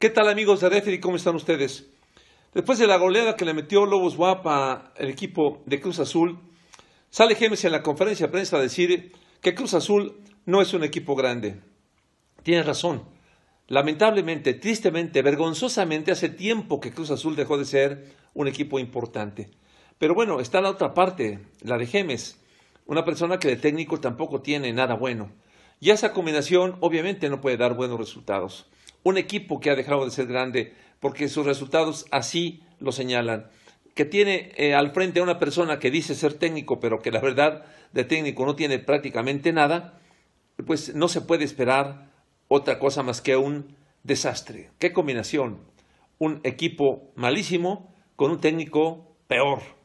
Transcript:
¿Qué tal amigos de Referee? ¿Cómo están ustedes? Después de la goleada que le metió Lobos Guapa al equipo de Cruz Azul, sale Gemes en la conferencia de prensa a decir que Cruz Azul no es un equipo grande. Tiene razón. Lamentablemente, tristemente, vergonzosamente, hace tiempo que Cruz Azul dejó de ser un equipo importante. Pero bueno, está la otra parte, la de Gemes, una persona que de técnico tampoco tiene nada bueno. Y esa combinación obviamente no puede dar buenos resultados un equipo que ha dejado de ser grande, porque sus resultados así lo señalan, que tiene eh, al frente a una persona que dice ser técnico, pero que la verdad de técnico no tiene prácticamente nada, pues no se puede esperar otra cosa más que un desastre. ¿Qué combinación? Un equipo malísimo con un técnico peor.